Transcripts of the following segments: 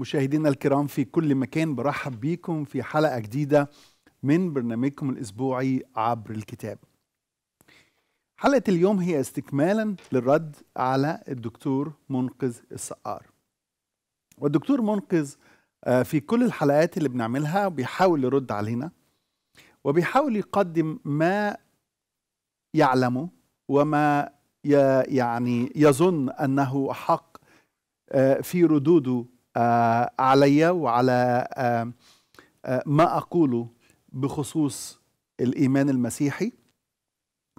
مشاهدينا الكرام في كل مكان برحب بيكم في حلقة جديدة من برنامجكم الأسبوعي عبر الكتاب حلقة اليوم هي استكمالا للرد على الدكتور منقذ السقار والدكتور منقذ آه، في كل الحلقات اللي بنعملها بيحاول يرد علينا وبيحاول يقدم ما يعلمه وما يعني يظن أنه حق آه، في ردوده آه، علي وعلى آه، آه، ما أقوله بخصوص الإيمان المسيحي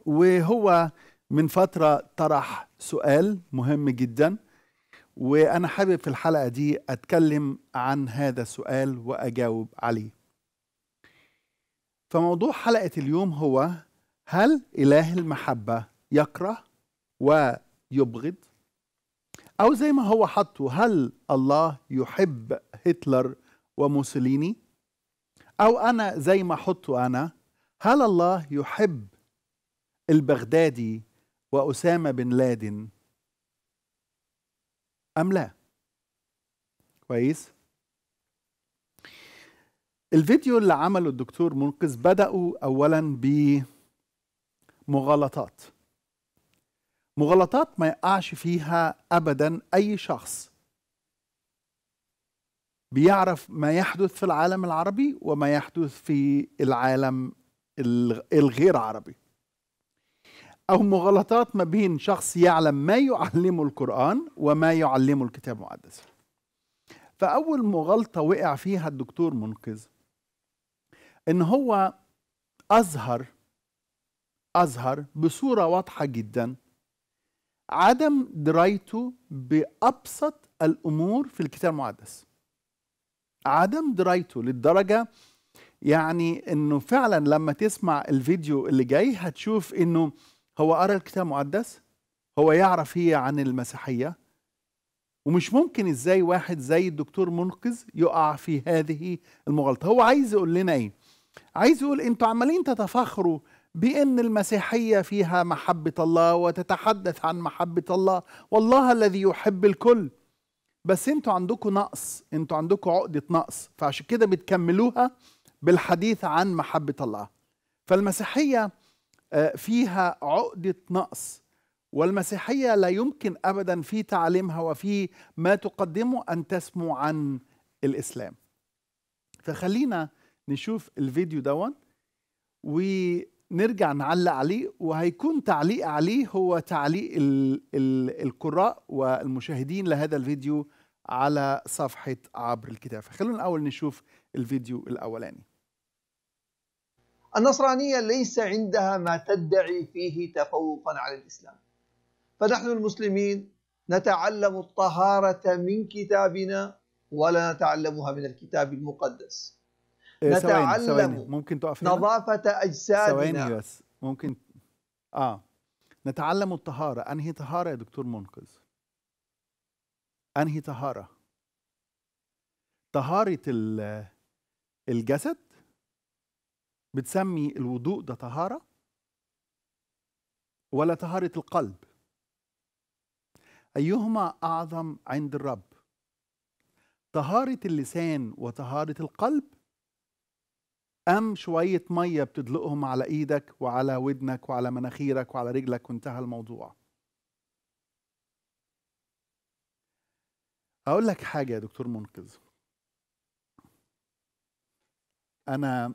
وهو من فترة طرح سؤال مهم جدا وأنا حابب في الحلقة دي أتكلم عن هذا السؤال وأجاوب عليه فموضوع حلقة اليوم هو هل إله المحبة يكره ويبغض أو زي ما هو حطه هل الله يحب هتلر وموسوليني أو أنا زي ما حطه أنا هل الله يحب البغدادي وأسامة بن لادن أم لا كويس الفيديو اللي عمله الدكتور منقذ بدأوا أولا بمغالطات مغالطات ما يقعش فيها ابدا اي شخص بيعرف ما يحدث في العالم العربي وما يحدث في العالم الغير عربي او مغالطات ما بين شخص يعلم ما يعلمه القران وما يعلمه الكتاب المقدس فاول مغالطه وقع فيها الدكتور منقذ ان هو اظهر اظهر بصوره واضحه جدا عدم درايته بأبسط الأمور في الكتاب المقدس عدم درايته للدرجة يعني أنه فعلا لما تسمع الفيديو اللي جاي هتشوف أنه هو قرأ الكتاب المقدس هو يعرف هي عن المسيحية ومش ممكن ازاي واحد زي الدكتور منقذ يقع في هذه المغالطة هو عايز يقول لنا ايه عايز يقول انتوا عمالين تتفاخروا بأن المسيحية فيها محبة الله وتتحدث عن محبة الله والله الذي يحب الكل بس انتوا عندكم نقص انتوا عندكم عقدة نقص فعشان كده بتكملوها بالحديث عن محبة الله فالمسيحية آه، فيها عقدة نقص والمسيحية لا يمكن أبدا في تعليمها وفي ما تقدمه أن تسمو عن الإسلام فخلينا نشوف الفيديو دون و نرجع نعلق عليه وهيكون تعليق عليه هو تعليق الـ الـ القراء والمشاهدين لهذا الفيديو على صفحة عبر الكتاب فخلونا الأول نشوف الفيديو الأولاني النصرانية ليس عندها ما تدعي فيه تفوقا على الإسلام فنحن المسلمين نتعلم الطهارة من كتابنا ولا نتعلمها من الكتاب المقدس إيه، نتعلم ممكن تقف هنا؟ نظافة أجسادنا ثواني بس ممكن آه نتعلم الطهارة أنهي طهارة يا دكتور منقذ؟ أنهي طهارة؟ طهارة الجسد بتسمي الوضوء ده طهارة ولا طهارة القلب أيهما أعظم عند الرب طهارة اللسان وطهارة القلب أم شوية مية بتدلقهم على إيدك وعلى ودنك وعلى مناخيرك وعلى رجلك وانتهى الموضوع أقول لك حاجة يا دكتور منقذ أنا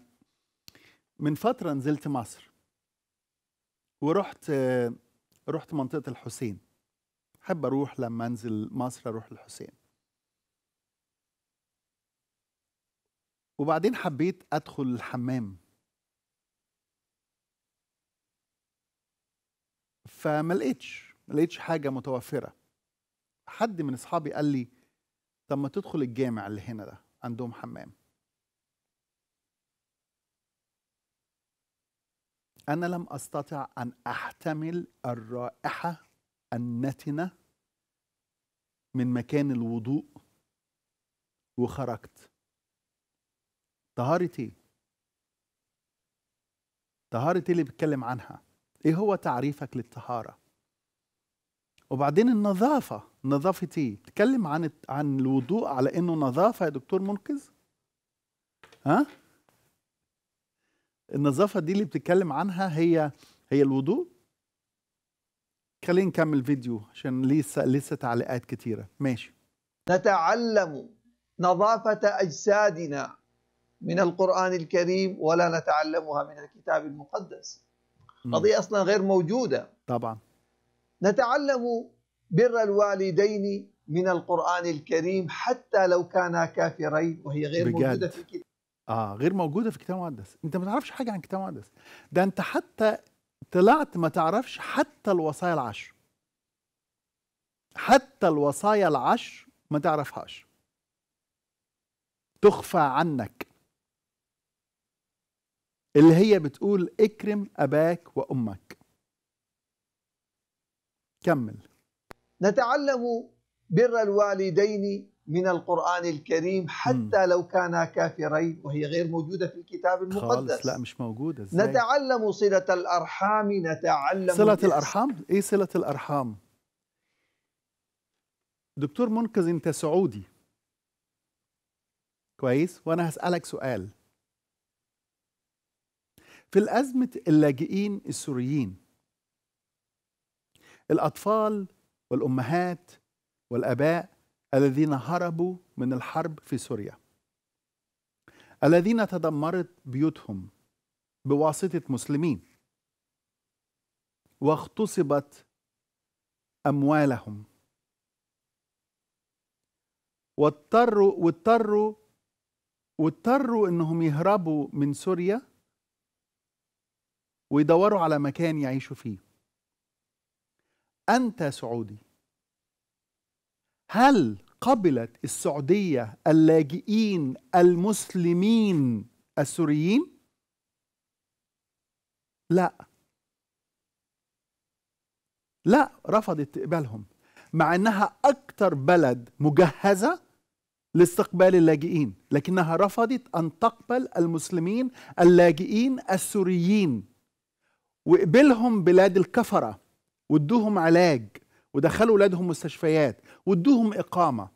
من فترة نزلت مصر ورحت رحت منطقة الحسين أحب أروح لما أنزل مصر أروح الحسين وبعدين حبيت أدخل الحمام فما لقيتش ما لقيتش حاجة متوفرة حد من أصحابي قال لي طب ما تدخل الجامع اللي هنا ده عندهم حمام أنا لم أستطع أن أحتمل الرائحة النتنة من مكان الوضوء وخرجت طهارة إيه؟ طهارة إيه اللي بيتكلم عنها؟ إيه هو تعريفك للطهارة؟ وبعدين النظافة، نظافة إيه؟ بتتكلم عن عن الوضوء على إنه نظافة يا دكتور منقذ؟ ها؟ النظافة دي اللي بتتكلم عنها هي هي الوضوء؟ خلينا نكمل فيديو عشان لسه لسه تعليقات كتيرة، ماشي. نتعلم نظافة أجسادنا من القرآن الكريم ولا نتعلمها من الكتاب المقدس قضية أصلا غير موجودة طبعا نتعلم بر الوالدين من القرآن الكريم حتى لو كانا كافرين وهي غير بجد. موجودة في الكتاب اه غير موجوده في الكتاب المقدس انت ما تعرفش حاجه عن الكتاب المقدس ده انت حتى طلعت ما تعرفش حتى الوصايا العشر حتى الوصايا العشر ما تعرفهاش تخفى عنك اللي هي بتقول اكرم أباك وأمك كمل نتعلم بر الوالدين من القرآن الكريم حتى م. لو كانا كافرين وهي غير موجودة في الكتاب المقدس خالص لا مش موجودة ازاي؟ نتعلم صلة الأرحام نتعلم صلة الإرس. الأرحام؟ إيه صلة الأرحام؟ دكتور منقذ أنت سعودي كويس؟ وأنا هسألك سؤال في الأزمة اللاجئين السوريين الأطفال والأمهات والأباء الذين هربوا من الحرب في سوريا الذين تدمرت بيوتهم بواسطة مسلمين واغتصبت أموالهم واضطروا واضطروا واضطروا انهم يهربوا من سوريا ويدوروا على مكان يعيشوا فيه انت سعودي هل قبلت السعوديه اللاجئين المسلمين السوريين لا لا رفضت تقبلهم مع انها اكثر بلد مجهزه لاستقبال اللاجئين لكنها رفضت ان تقبل المسلمين اللاجئين السوريين وقبلهم بلاد الكفرة وادوهم علاج ودخلوا ولادهم مستشفيات وادوهم إقامة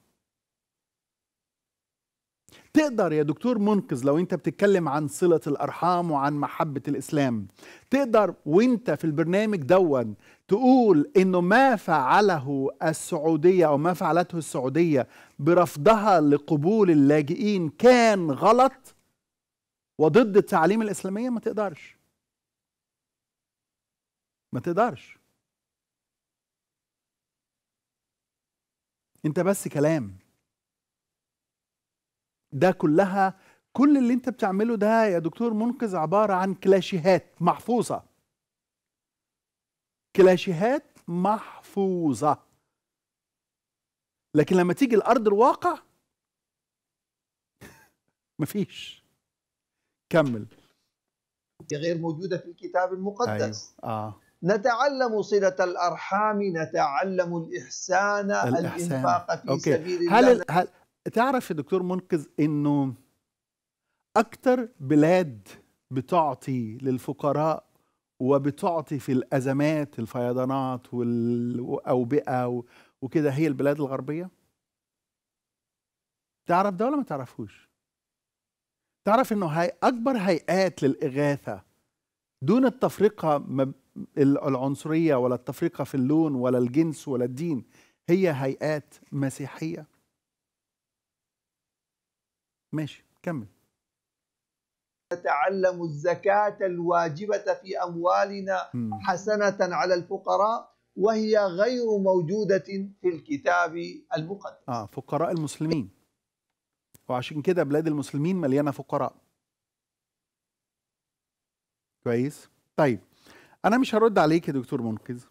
تقدر يا دكتور منقذ لو انت بتتكلم عن صلة الأرحام وعن محبة الإسلام تقدر وانت في البرنامج دون تقول انه ما فعله السعودية او ما فعلته السعودية برفضها لقبول اللاجئين كان غلط وضد التعليم الإسلامية ما تقدرش ما تقدرش انت بس كلام ده كلها كل اللي انت بتعمله ده يا دكتور منقذ عبارة عن كلاشيهات محفوظة كلاشيهات محفوظة لكن لما تيجي الأرض الواقع مفيش كمل غير موجودة في الكتاب المقدس أيوه. آه. نتعلم صلة الأرحام نتعلم الإحسان, الإحسان. الإنفاق في أوكي. سبيل الله هل, هل تعرف يا دكتور منقذ إنه أكثر بلاد بتعطي للفقراء وبتعطي في الأزمات الفيضانات والأوبئة وكده هي البلاد الغربية تعرف ده ولا ما تعرفوش تعرف انه هي اكبر هيئات للاغاثه دون التفرقه ما العنصريه ولا التفرقه في اللون ولا الجنس ولا الدين هي هيئات مسيحيه ماشي كمل نتعلم الزكاة الواجبة في أموالنا حسنة على الفقراء وهي غير موجودة في الكتاب المقدس آه فقراء المسلمين وعشان كده بلاد المسلمين مليانة فقراء كويس طيب انا مش هرد عليك يا دكتور منقذ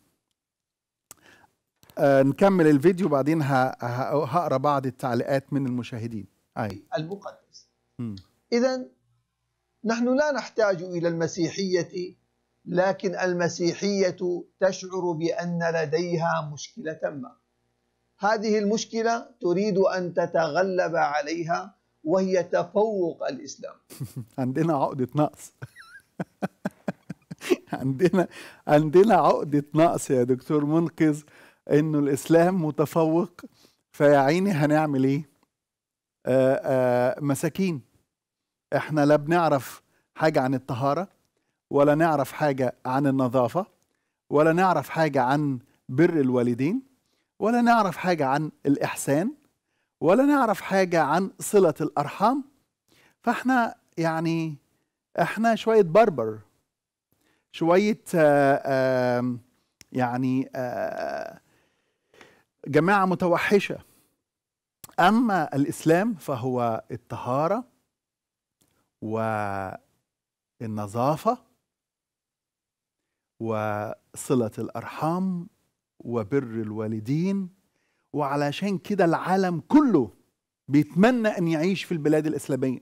آه نكمل الفيديو بعدين هقرا بعض التعليقات من المشاهدين اي المقدس اذا نحن لا نحتاج الى المسيحيه لكن المسيحيه تشعر بان لديها مشكله ما هذه المشكله تريد ان تتغلب عليها وهي تفوق الاسلام عندنا عقده نقص عندنا عندنا عقدة نقص يا دكتور منقذ انه الاسلام متفوق فيا عيني هنعمل ايه؟ آآ آه، آآ آه، مساكين احنا لا بنعرف حاجة عن الطهارة ولا نعرف حاجة عن النظافة ولا نعرف حاجة عن بر الوالدين ولا نعرف حاجة عن الإحسان ولا نعرف حاجة عن صلة الأرحام فاحنا يعني احنا شوية بربر شويه آه، يعني آه، جماعه متوحشه اما الاسلام فهو الطهاره والنظافه وصله الارحام وبر الوالدين وعلشان كده العالم كله بيتمنى ان يعيش في البلاد الاسلاميه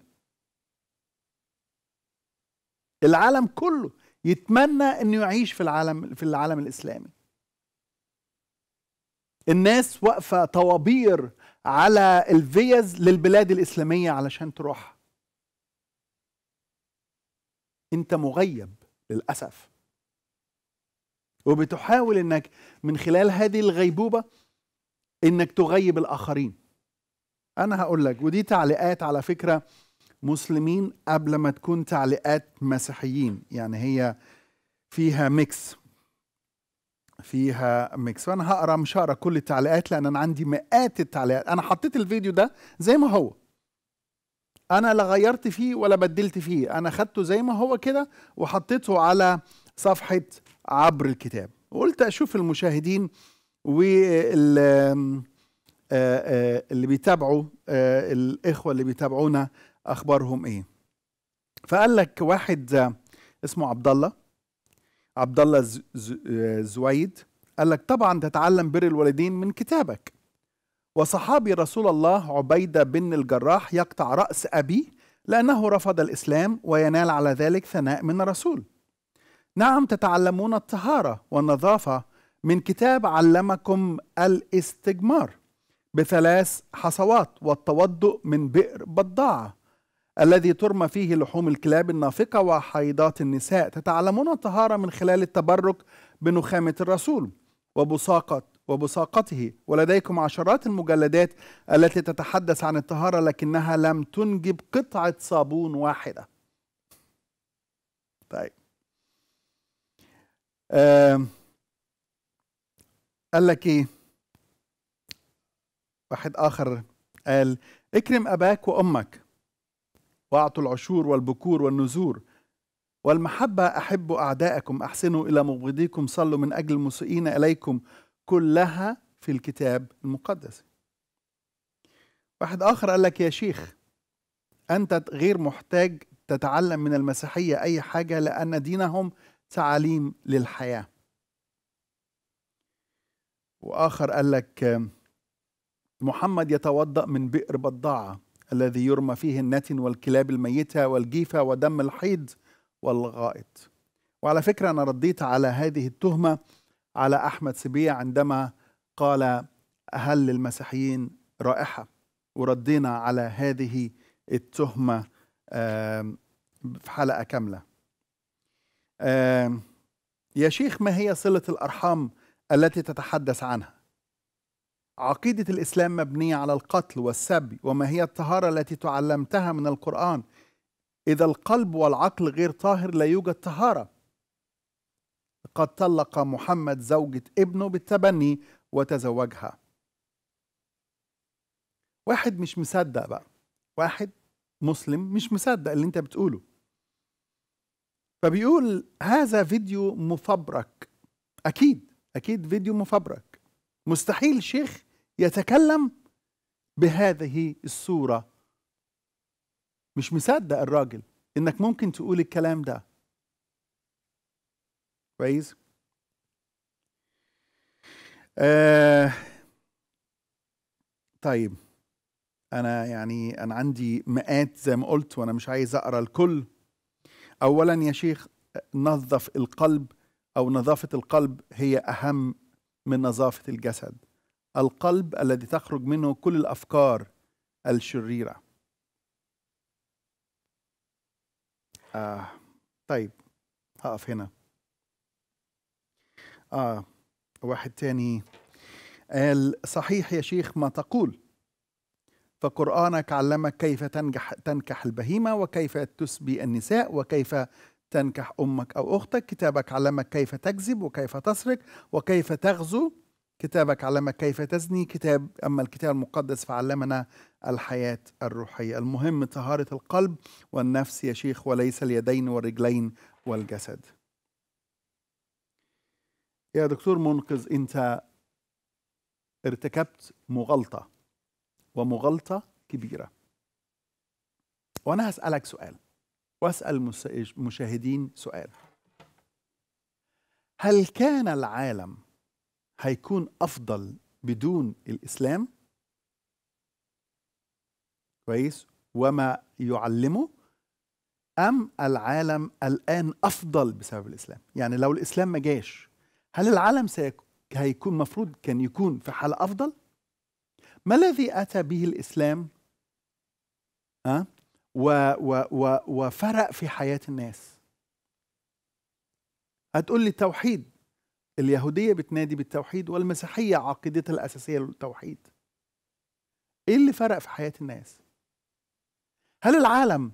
العالم كله يتمنى انه يعيش في العالم في العالم الاسلامي الناس واقفه طوابير على الفيز للبلاد الاسلاميه علشان تروح انت مغيب للاسف وبتحاول انك من خلال هذه الغيبوبه انك تغيب الاخرين انا هقول لك ودي تعليقات على فكره مسلمين قبل ما تكون تعليقات مسيحيين يعني هي فيها ميكس فيها ميكس وانا هقرا مش هقرا كل التعليقات لان انا عندي مئات التعليقات انا حطيت الفيديو ده زي ما هو انا لا غيرت فيه ولا بدلت فيه انا خدته زي ما هو كده وحطيته على صفحه عبر الكتاب وقلت اشوف المشاهدين وال آه، آه، اللي بيتابعوا آه، الاخوه اللي بيتابعونا اخبارهم ايه فقال لك واحد اسمه عبد الله عبد الله زويد قال لك طبعا تتعلم بر الوالدين من كتابك وصحابي رسول الله عبيدة بن الجراح يقطع رأس أبيه لأنه رفض الإسلام وينال على ذلك ثناء من الرسول نعم تتعلمون الطهارة والنظافة من كتاب علمكم الاستجمار بثلاث حصوات والتوضؤ من بئر بضاعة الذي ترمى فيه لحوم الكلاب النافقة وحيضات النساء تتعلمون الطهارة من خلال التبرك بنخامة الرسول وبصاقة وبساقته ولديكم عشرات المجلدات التي تتحدث عن الطهارة لكنها لم تنجب قطعة صابون واحدة طيب آه قال لك ايه واحد اخر قال اكرم اباك وامك وأعطوا العشور والبكور والنذور والمحبة أحبوا أعداءكم أحسنوا إلى مبغضيكم صلوا من أجل المسيئين إليكم كلها في الكتاب المقدس واحد آخر قال لك يا شيخ أنت غير محتاج تتعلم من المسيحية أي حاجة لأن دينهم تعاليم للحياة وآخر قال لك محمد يتوضأ من بئر بضاعة الذي يرمى فيه النتن والكلاب الميتة والجيفة ودم الحيض والغائط وعلى فكرة أنا رديت على هذه التهمة على أحمد سبيع عندما قال هل للمسيحيين رائحة وردينا على هذه التهمة في حلقة كاملة يا شيخ ما هي صلة الأرحام التي تتحدث عنها عقيدة الإسلام مبنية على القتل والسبي وما هي الطهارة التي تعلمتها من القرآن إذا القلب والعقل غير طاهر لا يوجد طهارة قد طلق محمد زوجة ابنه بالتبني وتزوجها واحد مش مصدق بقى واحد مسلم مش مصدق اللي انت بتقوله فبيقول هذا فيديو مفبرك اكيد اكيد فيديو مفبرك مستحيل شيخ يتكلم بهذه الصورة مش مصدق الراجل انك ممكن تقول الكلام ده كويس آه طيب انا يعني انا عندي مئات زي ما قلت وانا مش عايز اقرا الكل اولا يا شيخ نظف القلب او نظافه القلب هي اهم من نظافه الجسد القلب الذي تخرج منه كل الافكار الشريره آه طيب هقف هنا آه واحد تاني قال صحيح يا شيخ ما تقول فقرآنك علمك كيف تنجح تنكح البهيمة وكيف تسبي النساء وكيف تنكح أمك أو أختك كتابك علمك كيف تكذب وكيف تسرق وكيف تغزو كتابك علمك كيف تزني كتاب أما الكتاب المقدس فعلمنا الحياة الروحية المهم طهارة القلب والنفس يا شيخ وليس اليدين والرجلين والجسد يا دكتور منقذ أنت ارتكبت مغالطة ومغالطة كبيرة وأنا هسألك سؤال وأسأل المشاهدين سؤال هل كان العالم هيكون أفضل بدون الإسلام كويس وما يعلمه أم العالم الآن أفضل بسبب الإسلام يعني لو الإسلام ما جاش هل العالم هيكون مفروض كان يكون في حالة أفضل ما الذي أتى به الإسلام أه؟ و و و وفرق في حياة الناس هتقول لي التوحيد اليهودية بتنادي بالتوحيد والمسيحية عقيدتها الأساسية للتوحيد إيه اللي فرق في حياة الناس؟ هل العالم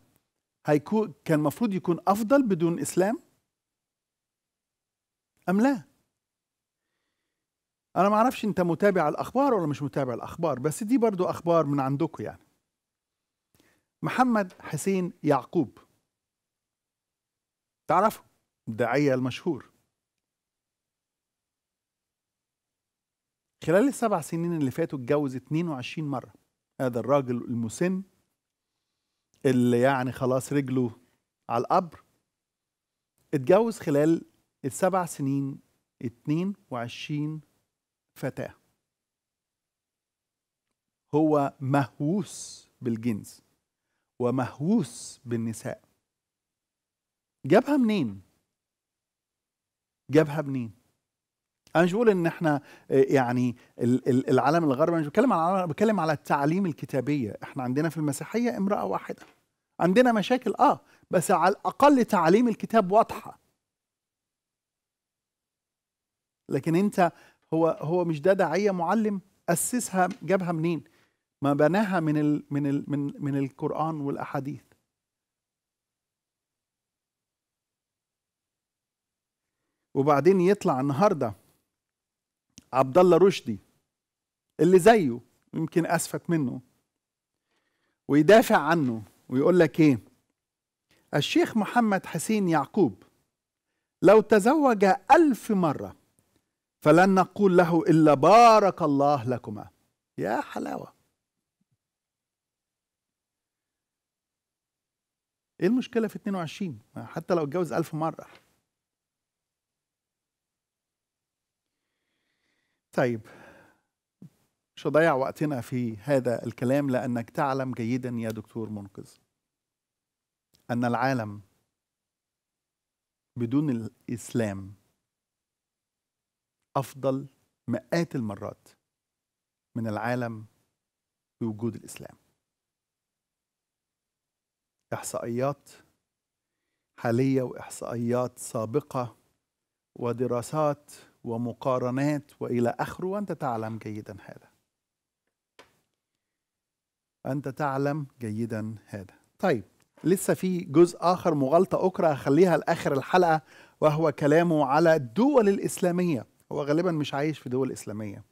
هيكون كان المفروض يكون أفضل بدون إسلام؟ أم لا؟ أنا ما أعرفش أنت متابع الأخبار ولا مش متابع الأخبار بس دي برضو أخبار من عندكم يعني محمد حسين يعقوب تعرفه الداعية المشهور خلال السبع سنين اللي فاتوا اتجوز 22 مرة هذا الراجل المسن اللي يعني خلاص رجله على القبر اتجوز خلال السبع سنين 22 فتاة هو مهووس بالجنس ومهووس بالنساء جابها منين؟ جابها منين؟ انا مش بقول ان احنا آه، يعني العالم الغربي مش بتكلم على العالم بتكلم على التعليم الكتابيه احنا عندنا في المسيحيه امراه واحده عندنا مشاكل اه بس على الاقل تعاليم الكتاب واضحه لكن انت هو هو مش ده داعيه معلم اسسها جابها منين ما بناها من الـ من الـ من من القران والاحاديث وبعدين يطلع النهارده عبد الله رشدي اللي زيه يمكن اسفك منه ويدافع عنه ويقول لك ايه الشيخ محمد حسين يعقوب لو تزوج ألف مرة فلن نقول له إلا بارك الله لكما يا حلاوة ايه المشكلة في 22 حتى لو اتجوز ألف مرة طيب مش هضيع وقتنا في هذا الكلام لأنك تعلم جيدا يا دكتور منقذ أن العالم بدون الإسلام أفضل مئات المرات من العالم بوجود الإسلام إحصائيات حالية وإحصائيات سابقة ودراسات ومقارنات والى اخره وانت تعلم جيدا هذا. انت تعلم جيدا هذا. طيب لسه في جزء اخر مغالطه اخرى اخليها لاخر الحلقه وهو كلامه على الدول الاسلاميه، هو غالبا مش عايش في دول اسلاميه.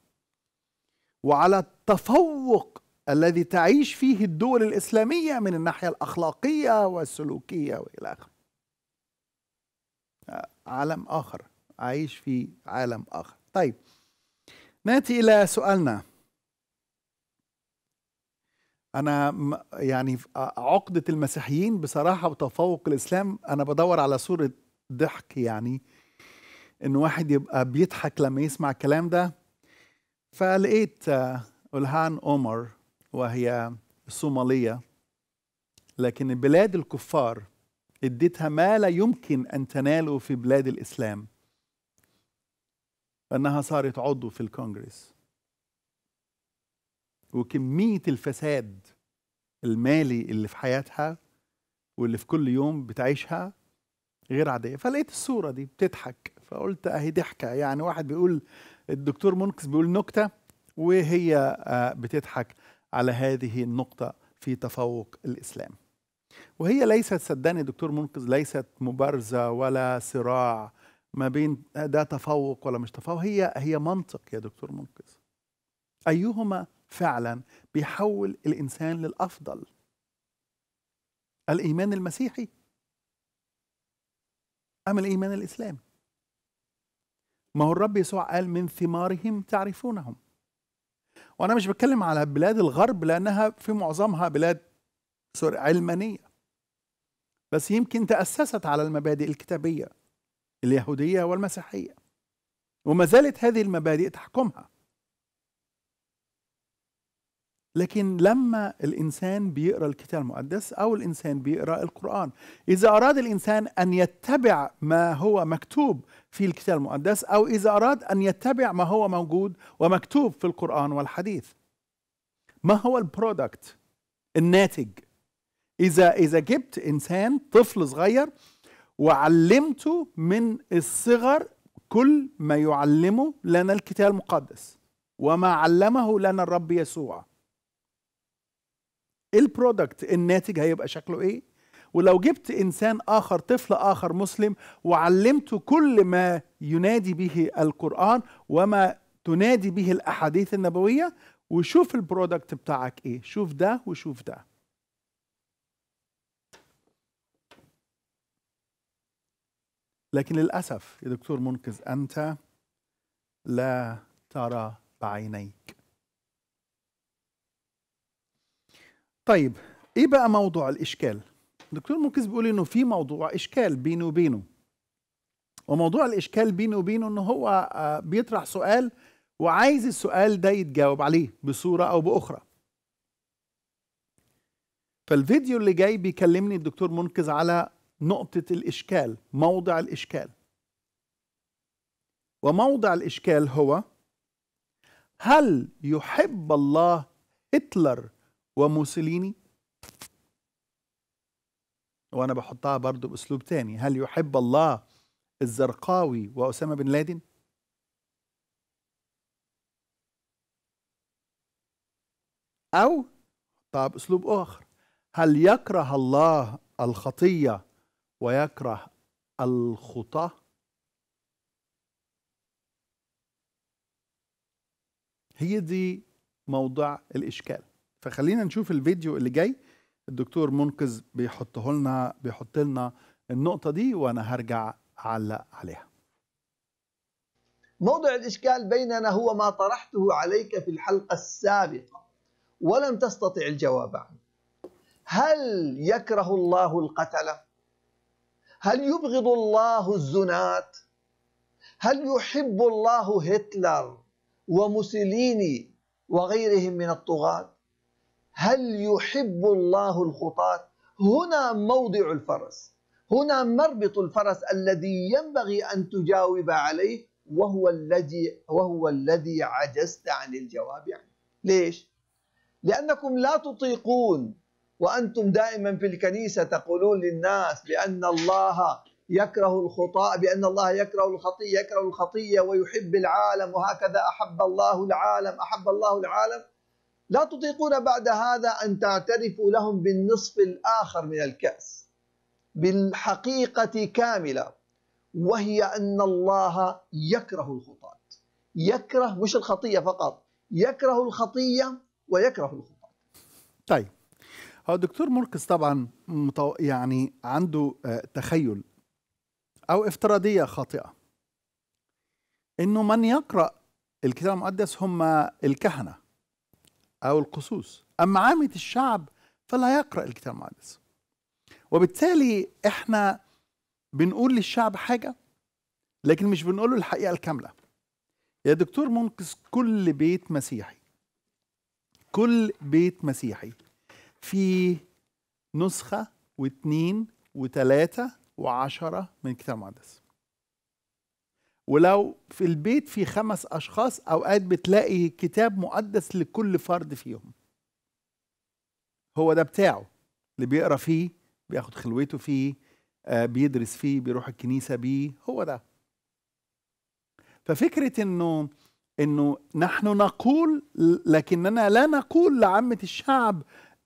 وعلى التفوق الذي تعيش فيه الدول الاسلاميه من الناحيه الاخلاقيه والسلوكيه والى اخره. آه، عالم اخر أعيش في عالم آخر طيب نأتي إلى سؤالنا أنا يعني عقدة المسيحيين بصراحة وتفوق الإسلام أنا بدور على صورة ضحك يعني إن واحد يبقى بيضحك لما يسمع الكلام ده فلقيت ألهان اومر وهي صوماليه لكن بلاد الكفار اديتها ما لا يمكن أن تناله في بلاد الإسلام أنها صارت عضو في الكونجرس وكمية الفساد المالي اللي في حياتها واللي في كل يوم بتعيشها غير عادية فلقيت الصورة دي بتضحك فقلت أهي ضحكة يعني واحد بيقول الدكتور منكس بيقول نكتة وهي آه، بتضحك على هذه النقطة في تفوق الإسلام وهي ليست صدقني دكتور منقذ ليست مبارزة ولا صراع ما بين ده تفوق ولا مش تفوق هي هي منطق يا دكتور منقذ ايهما فعلا بيحول الانسان للافضل الايمان المسيحي ام الايمان الاسلامي ما هو الرب يسوع قال من ثمارهم تعرفونهم وانا مش بتكلم على بلاد الغرب لانها في معظمها بلاد علمانيه بس يمكن تاسست على المبادئ الكتابيه اليهودية والمسيحية وما زالت هذه المبادئ تحكمها لكن لما الإنسان بيقرأ الكتاب المقدس أو الإنسان بيقرأ القرآن إذا أراد الإنسان أن يتبع ما هو مكتوب في الكتاب المقدس أو إذا أراد أن يتبع ما هو موجود ومكتوب في القرآن والحديث ما هو البرودكت الناتج إذا إذا جبت إنسان طفل صغير وعلمته من الصغر كل ما يعلمه لنا الكتاب المقدس وما علمه لنا الرب يسوع البرودكت الناتج هيبقى شكله ايه ولو جبت انسان اخر طفل اخر مسلم وعلمته كل ما ينادي به القران وما تنادي به الاحاديث النبويه وشوف البرودكت بتاعك ايه شوف ده وشوف ده لكن للأسف يا دكتور منقذ أنت لا ترى بعينيك طيب ايه بقى موضوع الاشكال دكتور منقذ بيقول انه في موضوع اشكال بينه وبينه وموضوع الاشكال بينه وبينه ان هو آه، بيطرح سؤال وعايز السؤال ده يتجاوب عليه بصوره او باخرى فالفيديو اللي جاي بيكلمني الدكتور منقذ على نقطة الإشكال موضع الإشكال وموضع الإشكال هو هل يحب الله هتلر وموسوليني؟ وأنا بحطها برضو بأسلوب تاني هل يحب الله الزرقاوي وأسامة بن لادن؟ أو حطها بأسلوب آخر هل يكره الله الخطية ويكره الخطى هي دي موضع الإشكال فخلينا نشوف الفيديو اللي جاي الدكتور منقذ بيحطه لنا بيحط لنا النقطة دي وأنا هرجع أعلق عليها موضع الإشكال بيننا هو ما طرحته عليك في الحلقة السابقة ولم تستطع الجواب عنه هل يكره الله القتله هل يبغض الله الزنات هل يحب الله هتلر وموسوليني وغيرهم من الطغاة هل يحب الله الخطاة هنا موضع الفرس هنا مربط الفرس الذي ينبغي أن تجاوب عليه وهو الذي وهو الذي عجزت عن الجواب عنه ليش لأنكم لا تطيقون وأنتم دائما في الكنيسة تقولون للناس بأن الله يكره الخطاء بأن الله يكره الخطية يكره الخطية ويحب العالم وهكذا أحب الله العالم أحب الله العالم لا تطيقون بعد هذا أن تعترفوا لهم بالنصف الآخر من الكأس بالحقيقة كاملة وهي أن الله يكره الخطاة يكره مش الخطية فقط يكره الخطية ويكره الخطاة طيب هو آه، الدكتور مركز طبعا يعني عنده آه، تخيل او افتراضيه خاطئه انه من يقرا الكتاب المقدس هم الكهنه او القصوص اما عامه الشعب فلا يقرا الكتاب المقدس وبالتالي احنا بنقول للشعب حاجه لكن مش بنقول له الحقيقه الكامله يا دكتور منقذ كل بيت مسيحي كل بيت مسيحي في نسخة واثنين وثلاثة وعشرة من الكتاب المقدس ولو في البيت في خمس أشخاص أوقات بتلاقي كتاب مقدس لكل فرد فيهم هو ده بتاعه اللي بيقرا فيه بياخد خلوته فيه آه، بيدرس فيه بيروح الكنيسة بيه هو ده ففكرة انه انه نحن نقول لكننا لا نقول لعامة الشعب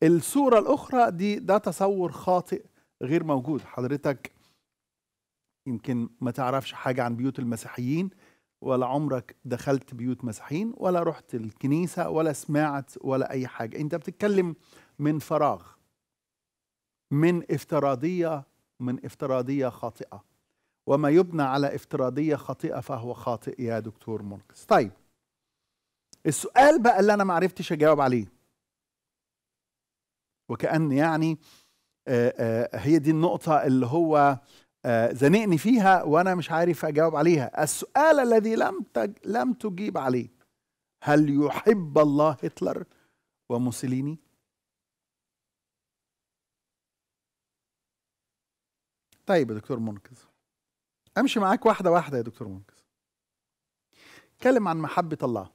الصورة الأخرى دي ده تصور خاطئ غير موجود حضرتك يمكن ما تعرفش حاجة عن بيوت المسيحيين ولا عمرك دخلت بيوت مسيحيين ولا رحت الكنيسة ولا سمعت ولا أي حاجة أنت بتتكلم من فراغ من افتراضية من افتراضية خاطئة وما يبنى على افتراضية خاطئة فهو خاطئ يا دكتور مرقس طيب السؤال بقى اللي أنا معرفتش أجاوب عليه وكأن يعني آه، آه، هي دي النقطة اللي هو آه، زنقني فيها وأنا مش عارف أجاوب عليها السؤال الذي لم لم تجيب عليه هل يحب الله هتلر وموسوليني؟ طيب يا دكتور منقذ امشي معاك واحده واحده يا دكتور منقذ اتكلم عن محبه الله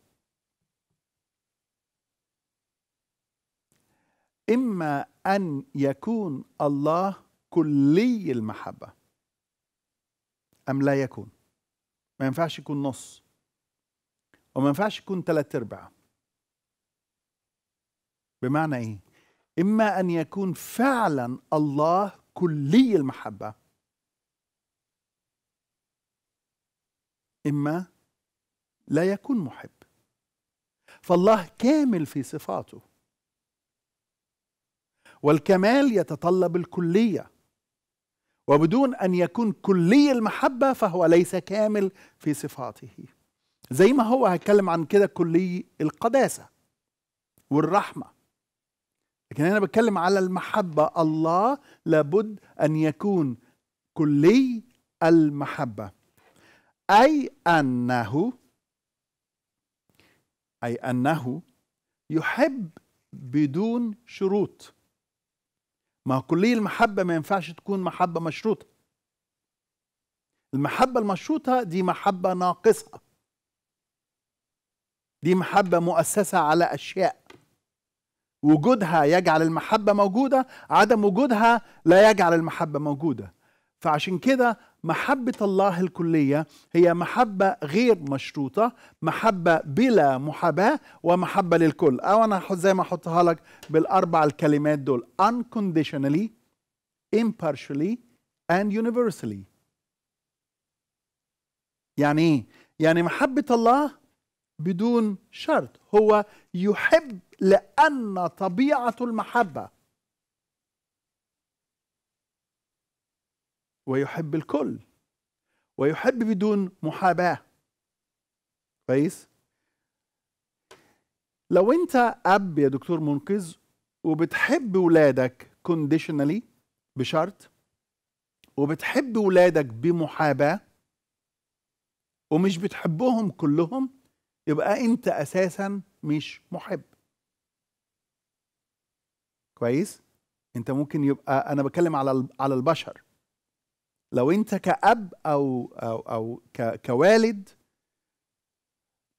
إما أن يكون الله كلي المحبة أم لا يكون ما ينفعش يكون نص وما ينفعش يكون ثلاث أرباع بمعنى إيه إما أن يكون فعلا الله كلي المحبة إما لا يكون محب فالله كامل في صفاته والكمال يتطلب الكليه وبدون ان يكون كلي المحبه فهو ليس كامل في صفاته زي ما هو هيتكلم عن كده كلي القداسه والرحمه لكن انا بتكلم على المحبه الله لابد ان يكون كلي المحبه اي انه اي انه يحب بدون شروط ما كلية المحبة ما ينفعش تكون محبة مشروطة المحبة المشروطة دي محبة ناقصة دي محبة مؤسسة على أشياء وجودها يجعل المحبة موجودة عدم وجودها لا يجعل المحبة موجودة فعشان كده محبة الله الكلية هي محبة غير مشروطة محبة بلا محاباة ومحبة للكل أو أنا زي ما أحطها لك بالأربع الكلمات دول unconditionally impartially and universally يعني إيه؟ يعني محبة الله بدون شرط هو يحب لأن طبيعة المحبة ويحب الكل ويحب بدون محاباه كويس لو انت اب يا دكتور منقذ وبتحب ولادك كونديشنالي بشرط وبتحب ولادك بمحاباه ومش بتحبهم كلهم يبقى انت اساسا مش محب كويس انت ممكن يبقى انا بتكلم على على البشر لو انت كاب او او او كوالد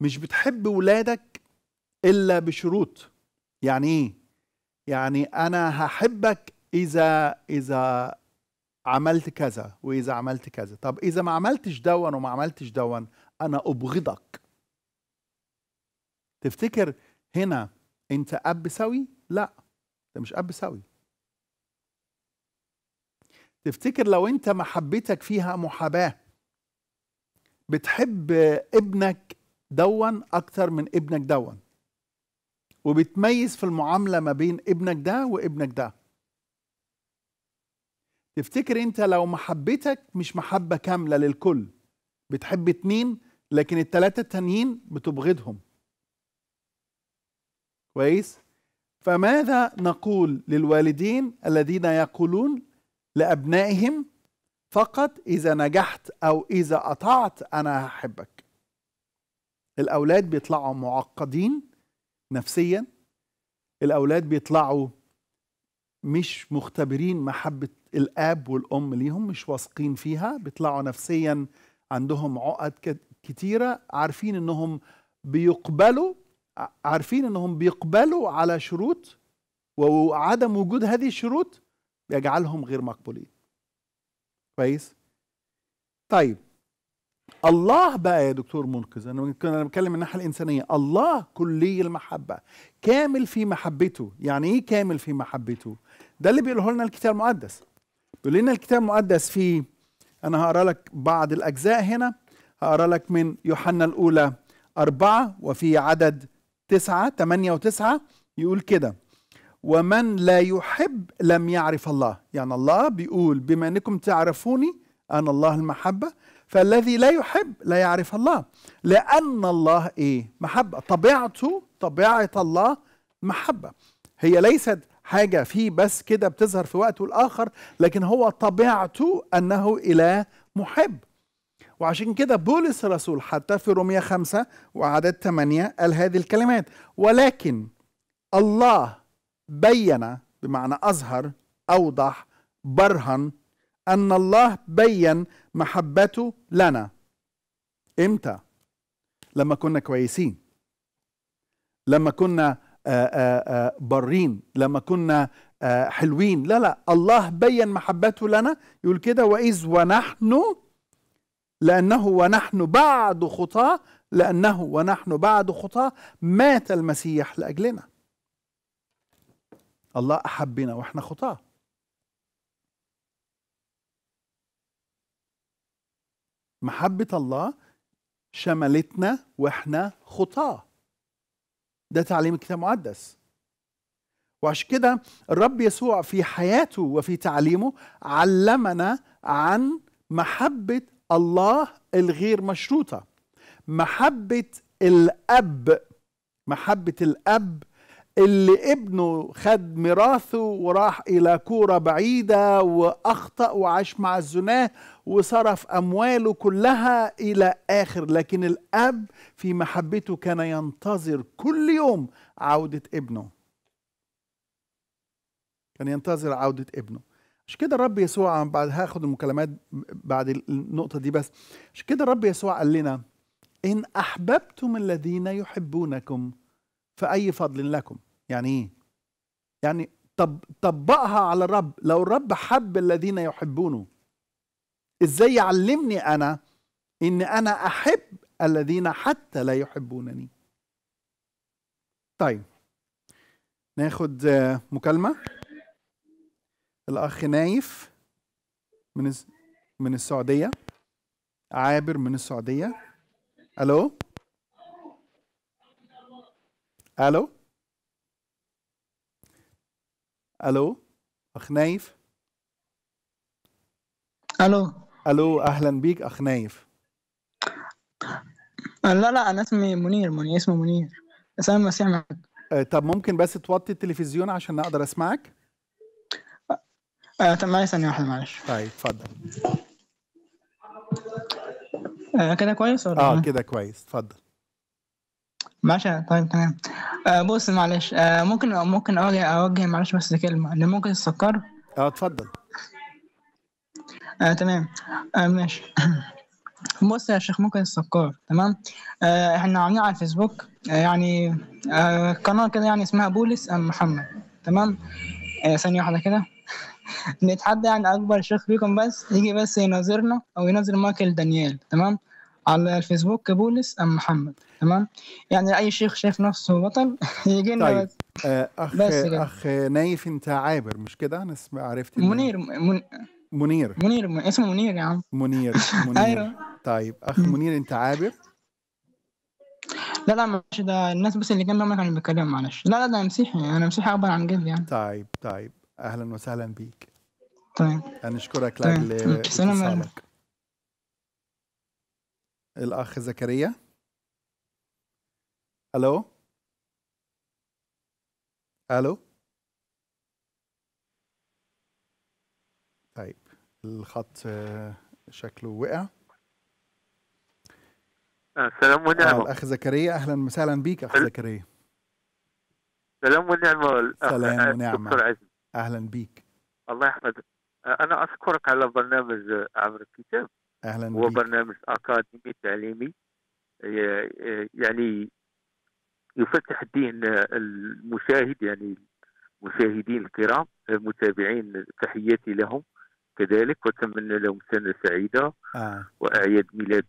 مش بتحب ولادك الا بشروط يعني ايه يعني انا هحبك اذا اذا عملت كذا واذا عملت كذا طب اذا ما عملتش دون وما عملتش دون انا ابغضك تفتكر هنا انت اب سوي لا انت مش اب سوي تفتكر لو انت محبتك فيها محاباه بتحب ابنك دون اكتر من ابنك دون وبتميز في المعامله ما بين ابنك ده وابنك ده تفتكر انت لو محبتك مش محبه كامله للكل بتحب اتنين لكن التلاته التانيين بتبغضهم كويس فماذا نقول للوالدين الذين يقولون لأبنائهم فقط إذا نجحت أو إذا أطعت أنا هحبك الأولاد بيطلعوا معقدين نفسيا الأولاد بيطلعوا مش مختبرين محبة الآب والأم ليهم مش واثقين فيها بيطلعوا نفسيا عندهم عقد كتيرة عارفين إنهم بيقبلوا عارفين إنهم بيقبلوا على شروط وعدم وجود هذه الشروط يجعلهم غير مقبولين كويس طيب الله بقى يا دكتور منقذ انا كنا بتكلم من الناحيه الانسانيه الله كلي المحبه كامل في محبته يعني ايه كامل في محبته ده اللي بيقوله لنا الكتاب المقدس بيقول لنا الكتاب المقدس في انا هقرا لك بعض الاجزاء هنا هقرا لك من يوحنا الاولى أربعة وفي عدد تسعة تمانية وتسعة يقول كده ومن لا يحب لم يعرف الله يعني الله بيقول بما انكم تعرفوني انا الله المحبه فالذي لا يحب لا يعرف الله لان الله ايه محبه طبيعته طبيعه الله محبه هي ليست حاجه فيه بس كده بتظهر في وقته الاخر لكن هو طبيعته انه اله محب وعشان كده بولس الرسول حتى في رومية خمسة وعدد 8 قال هذه الكلمات ولكن الله بين بمعنى أظهر أوضح برهن أن الله بين محبته لنا إمتى؟ لما كنا كويسين لما كنا آآ آآ برين لما كنا حلوين لا لا الله بين محبته لنا يقول كده وإذ ونحن لأنه ونحن بعد خطاه لأنه ونحن بعد خطاه مات المسيح لأجلنا الله أحبنا وإحنا خطاة محبة الله شملتنا وإحنا خطاة ده تعليم الكتاب المقدس وعشان كده الرب يسوع في حياته وفي تعليمه علمنا عن محبة الله الغير مشروطة محبة الأب محبة الأب اللي ابنه خد ميراثه وراح الى كوره بعيده واخطا وعاش مع الزناه وصرف امواله كلها الى اخر لكن الاب في محبته كان ينتظر كل يوم عوده ابنه كان ينتظر عوده ابنه عشان كده الرب يسوع بعد هاخد المكالمات بعد النقطه دي بس عشان كده الرب يسوع قال لنا ان احببتم الذين يحبونكم فأي فضل لكم يعني إيه يعني طب طبقها على الرب لو الرب حب الذين يحبونه ازاي يعلمني انا ان انا احب الذين حتى لا يحبونني طيب ناخد مكالمه الاخ نايف من من السعوديه عابر من السعوديه الو الو الو اخ نايف الو الو اهلا بيك اخ نايف لا لا انا اسمي منير منير اسمه منير اسامه المسيح معك آه، طب ممكن بس توطي التلفزيون عشان اقدر اسمعك آه, آه، طب ثانيه واحده معلش طيب اتفضل آه كده كويس ولا اه إيه؟ كده كويس اتفضل ماشي طيب تمام آه بص معلش آه ممكن ممكن اوجه اوجه معلش بس كلمه اللي ممكن السكر اه اتفضل آه تمام آه ماشي بص يا شيخ ممكن السكر تمام آه احنا عاملين على الفيسبوك آه يعني آه قناه كده يعني اسمها بولس ام محمد تمام آه ثانيه واحده كده نتحدى يعني اكبر شيخ فيكم بس يجي بس يناظرنا او يناظر مايكل دانيال تمام على الفيسبوك بولس ام محمد تمام يعني اي شيخ شايف نفسه وطن يجي طيب بس. آه، اخ بس اخ نايف انت عابر مش كده انا عرفت منير من... منير منير اسمه منير يا عم منير منير ايوه طيب اخ منير انت عابر لا لا مش ده الناس بس اللي جنبي كانوا بيتكلموا معلش لا لا ده مسيحي يعني. انا مسيحي اكبر عن جد يعني طيب طيب اهلا وسهلا بيك طيب انا اشكرك طيب. لاجل طيب. الاخ زكريا الو الو طيب الخط آه، شكله وقع السلام آه، ونعمة آه، الأخ زكريا أهلا وسهلا بيك أخ زكريا سلام ونعمة سلام ونعمة دكتور أهلا بيك الله يحفظك أنا أشكرك على برنامج عبر الكتاب أهلا هو بيك. برنامج أكاديمي تعليمي يعني يفتح الدين آه، المشاهد يعني المشاهدين الكرام آه، المتابعين تحياتي لهم كذلك واتمنى لهم سنه سعيده آه. واعياد ميلاد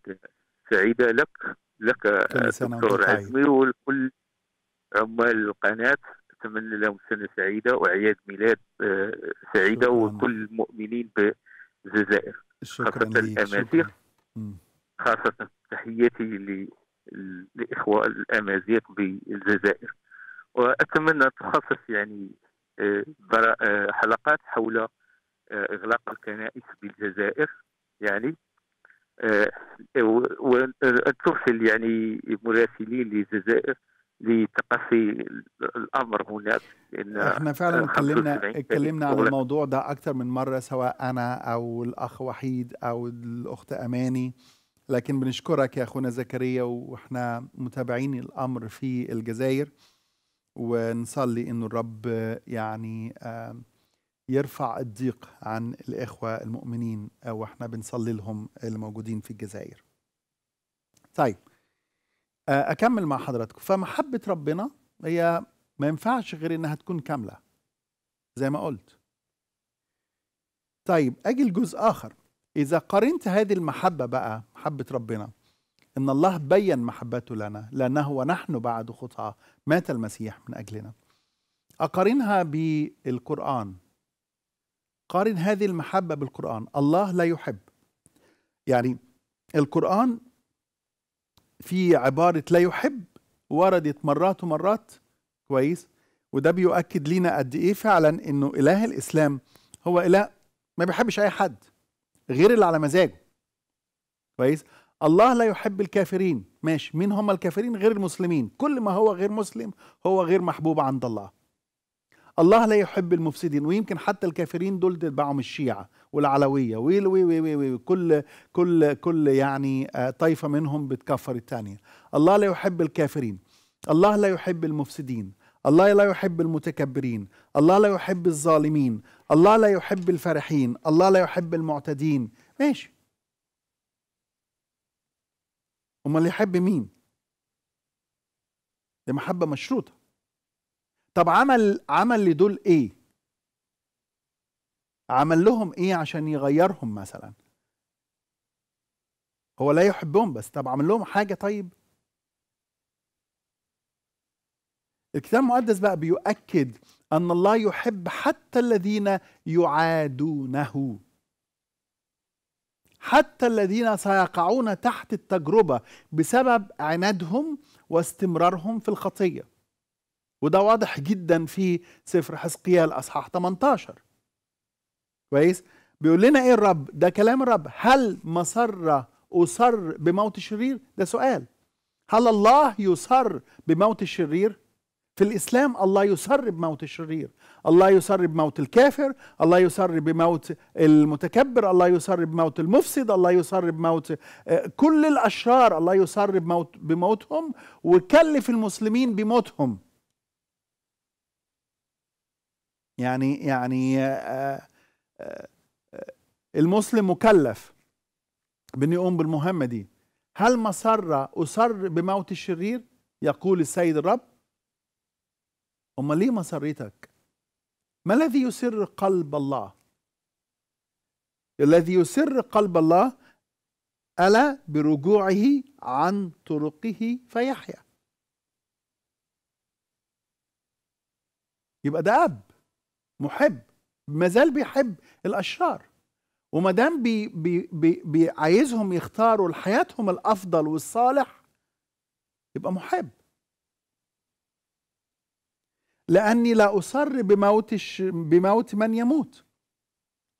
سعيده لك لك آه، دكتور طيب. عزمي ولكل عمال القناه اتمنى لهم سنه سعيده واعياد ميلاد سعيده وكل المؤمنين بالجزائر خاصه الامازيغ خاصه تحياتي الإخوة الأمازيغ بالجزائر وأتمنى تخصص يعني آه، آه، حلقات حول آه، إغلاق الكنائس بالجزائر يعني وترسل يعني مراسلين للجزائر لتقصي الامر هناك لان احنا فعلا اتكلمنا اتكلمنا عن الموضوع ده اكثر من مره سواء انا او الاخ وحيد او الاخت اماني لكن بنشكرك يا اخونا زكريا واحنا متابعين الامر في الجزائر ونصلي انه الرب يعني يرفع الضيق عن الاخوه المؤمنين واحنا بنصلي لهم الموجودين في الجزائر. طيب آه، اكمل مع حضراتكم فمحبه ربنا هي ما ينفعش غير انها تكون كامله زي ما قلت. طيب اجي لجزء اخر اذا قارنت هذه المحبه بقى محبة ربنا إن الله بين محبته لنا لأنه ونحن بعد خطاة مات المسيح من أجلنا أقارنها بالقرآن قارن هذه المحبة بالقرآن الله لا يحب يعني القرآن في عبارة لا يحب وردت مرات ومرات كويس وده بيؤكد لينا قد إيه فعلا إنه إله الإسلام هو إله ما بيحبش أي حد غير اللي على مزاجه كويس الله لا يحب الكافرين ماشي مين هم الكافرين غير المسلمين كل ما هو غير مسلم هو غير محبوب عند الله الله لا يحب المفسدين ويمكن حتى الكافرين دول تتبعهم الشيعة والعلوية ويل وي وي وي وي كل كل كل يعني آه، طائفة منهم بتكفر الثانية الله لا يحب الكافرين الله لا يحب المفسدين الله لا يحب المتكبرين الله لا يحب الظالمين الله لا يحب الفرحين الله لا يحب المعتدين ماشي امال يحب مين دي محبه مشروطه طب عمل عمل لدول ايه عمل لهم ايه عشان يغيرهم مثلا هو لا يحبهم بس طب عمل لهم حاجه طيب الكتاب المقدس بقى بيؤكد ان الله يحب حتى الذين يعادونه حتى الذين سيقعون تحت التجربة بسبب عنادهم واستمرارهم في الخطية وده واضح جدا في سفر حزقيال أصحاح 18 كويس بيقول لنا ايه الرب ده كلام الرب هل مصر أصر بموت الشرير ده سؤال هل الله يصر بموت الشرير في الإسلام الله يسر بموت الشرير الله يسر بموت الكافر الله يسر بموت المتكبر الله يسر بموت المفسد الله يسر بموت آه، كل الأشرار الله يسر بموت بموتهم وكلف المسلمين بموتهم يعني يعني آه، آه، المسلم مكلف بأن يقوم بالمهمة دي هل مسر أسر بموت الشرير يقول السيد الرب امال ليه مسرتك ما الذي يسر قلب الله الذي يسر قلب الله ألا برجوعه عن طرقه فيحيا يبقى ده أب محب مازال بيحب الأشرار وما دام بي بي بي عايزهم يختاروا لحياتهم الأفضل والصالح يبقى محب لأني لا أصر بموت, بموت من يموت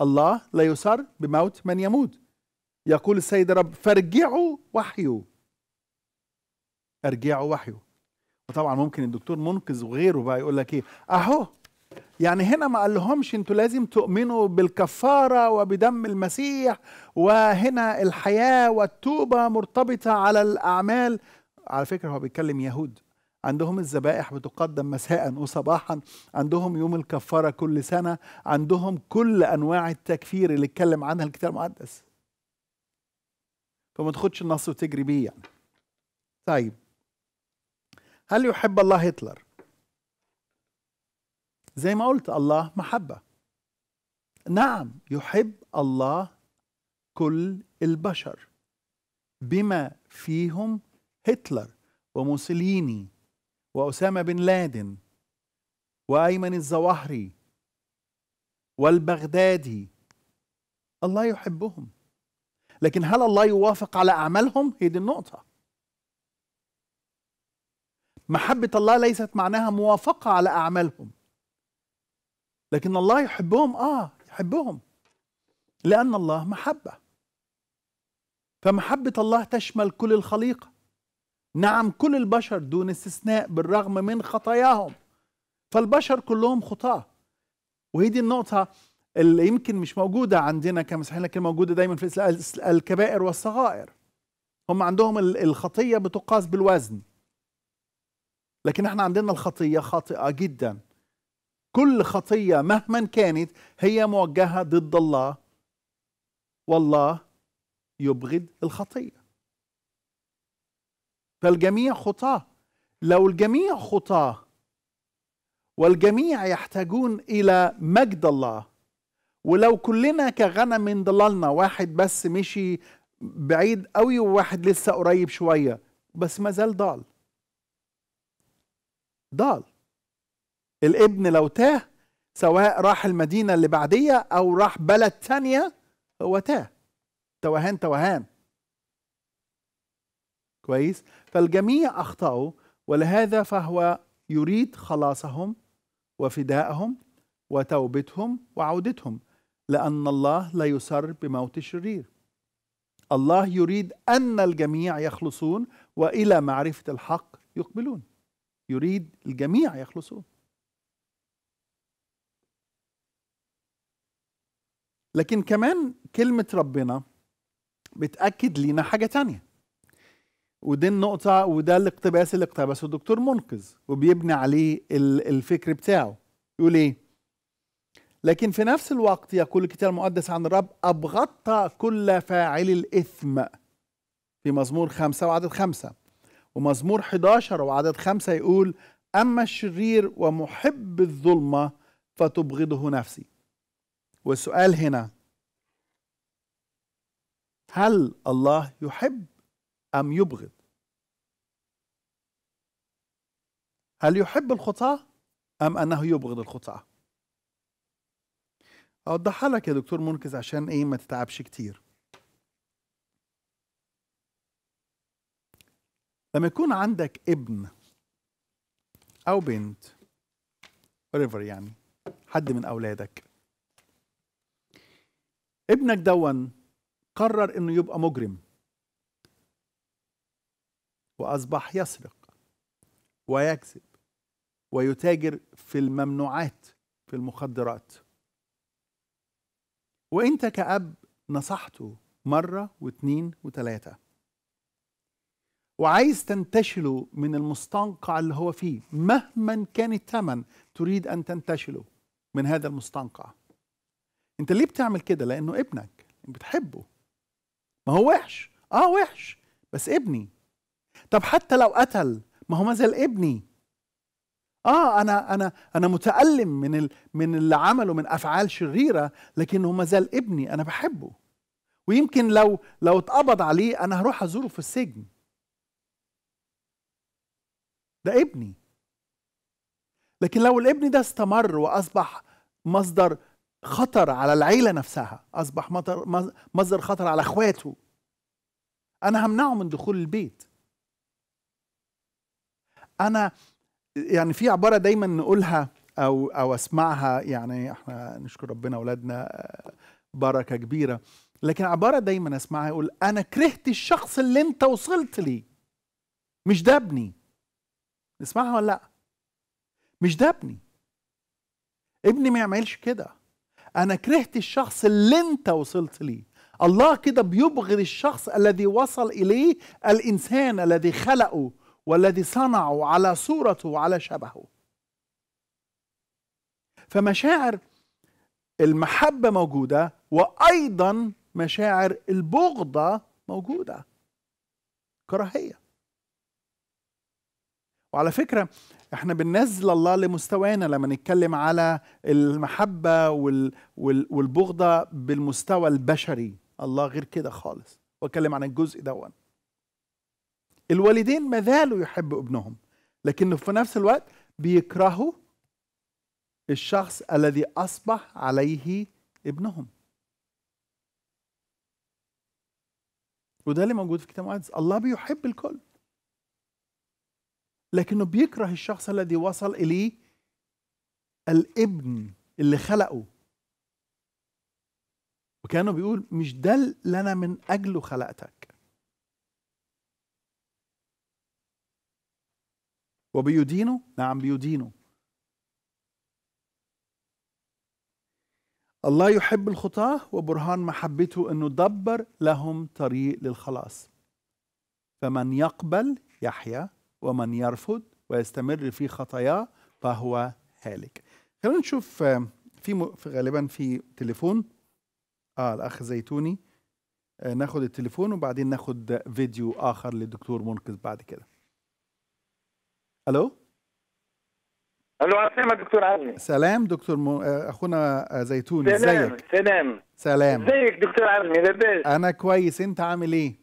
الله لا يصر بموت من يموت يقول السيد رب فارجعوا وحيه ارجعوا وحيه وطبعا ممكن الدكتور منقذ وغيره بقى يقول لك ايه اهو يعني هنا ما قالهمش انتوا لازم تؤمنوا بالكفاره وبدم المسيح وهنا الحياه والتوبه مرتبطه على الاعمال على فكره هو بيتكلم يهود عندهم الذبائح بتقدم مساء وصباحا عندهم يوم الكفاره كل سنه عندهم كل انواع التكفير اللي اتكلم عنها الكتاب المقدس فما تاخدش النص وتجري بيه يعني طيب هل يحب الله هتلر زي ما قلت الله محبه نعم يحب الله كل البشر بما فيهم هتلر وموسوليني وأسامة بن لادن وأيمن الزواهري والبغدادي الله يحبهم لكن هل الله يوافق على أعمالهم؟ هي دي النقطة محبة الله ليست معناها موافقة على أعمالهم لكن الله يحبهم آه يحبهم لأن الله محبة فمحبة الله تشمل كل الخليقة نعم كل البشر دون استثناء بالرغم من خطاياهم فالبشر كلهم خطاة وهي دي النقطة اللي يمكن مش موجودة عندنا كمسيحيين لكن موجودة دايما في الكبائر والصغائر هم عندهم الخطية بتقاس بالوزن لكن احنا عندنا الخطية خاطئة جدا كل خطية مهما كانت هي موجهة ضد الله والله يبغض الخطيه فالجميع خطاه لو الجميع خطاه والجميع يحتاجون الى مجد الله ولو كلنا كغنم ضللنا واحد بس مشي بعيد قوي وواحد لسه قريب شويه بس ما زال ضال ضال الابن لو تاه سواء راح المدينة اللي بعدية أو راح بلد تانية هو تاه توهان توهان كويس فالجميع اخطاوا ولهذا فهو يريد خلاصهم وفدائهم وتوبتهم وعودتهم لان الله لا يسر بموت الشرير الله يريد ان الجميع يخلصون والى معرفه الحق يقبلون يريد الجميع يخلصون لكن كمان كلمه ربنا بتاكد لينا حاجه تانيه ودي النقطة وده الاقتباس اللي اقتبسه الدكتور منقذ وبيبني عليه الفكر بتاعه يقول ايه لكن في نفس الوقت يقول الكتاب المقدس عن الرب أبغضت كل فاعل الإثم في مزمور خمسة وعدد خمسة ومزمور 11 وعدد خمسة يقول أما الشرير ومحب الظلمة فتبغضه نفسي والسؤال هنا هل الله يحب أم يبغض هل يحب الخطاة أم أنه يبغض الخطاة أوضحها لك يا دكتور منقذ عشان إيه ما تتعبش كتير لما يكون عندك ابن أو بنت ريفر يعني حد من أولادك ابنك دون قرر إنه يبقى مجرم واصبح يسرق ويكذب ويتاجر في الممنوعات في المخدرات وانت كاب نصحته مره واثنين وثلاثة وعايز تنتشله من المستنقع اللي هو فيه مهما كان الثمن تريد ان تنتشله من هذا المستنقع انت ليه بتعمل كده لانه ابنك بتحبه ما هو وحش اه وحش بس ابني طب حتى لو قتل ما هو مازال ابني اه انا انا انا متالم من ال من اللي عمله من افعال شريره لكنه ما زال ابني انا بحبه ويمكن لو لو اتقبض عليه انا هروح ازوره في السجن ده ابني لكن لو الابن ده استمر واصبح مصدر خطر على العيله نفسها اصبح مصدر خطر على اخواته انا همنعه من دخول البيت انا يعني في عباره دايما نقولها او او اسمعها يعني احنا نشكر ربنا اولادنا آه، بركه كبيره لكن عباره دايما اسمعها يقول انا كرهت الشخص اللي انت وصلت ليه مش ده ابني نسمعها ولا لا مش ده ابني ابني ما يعملش كده انا كرهت الشخص اللي انت وصلت ليه الله كده بيبغض الشخص الذي وصل اليه الانسان الذي خلقه والذي صنعه على صورته وعلى شبهه فمشاعر المحبة موجودة وأيضا مشاعر البغضة موجودة كراهية وعلى فكرة احنا بننزل الله لمستوانا لما نتكلم على المحبة والبغضة بالمستوى البشري الله غير كده خالص واتكلم عن الجزء دون الوالدين ما زالوا يحبوا ابنهم لكن في نفس الوقت بيكرهوا الشخص الذي أصبح عليه ابنهم وده اللي موجود في كتاب المقدس الله بيحب الكل لكنه بيكره الشخص الذي وصل إليه الابن اللي خلقه وكانوا بيقول مش ده اللي أنا من أجله خلقتك وبيدينه نعم بيدينه الله يحب الخطاة وبرهان محبته أنه دبر لهم طريق للخلاص فمن يقبل يحيا ومن يرفض ويستمر في خطاياه فهو هالك خلينا نشوف آه، في, م... في غالبا في تليفون اه الاخ زيتوني آه ناخد التليفون وبعدين ناخد فيديو اخر للدكتور منقذ بعد كده الو الو عسلامة دكتور علي سلام دكتور م... اخونا زيتون سلام ازيك سلام سلام ازيك دكتور علي لاباس انا كويس انت عامل ايه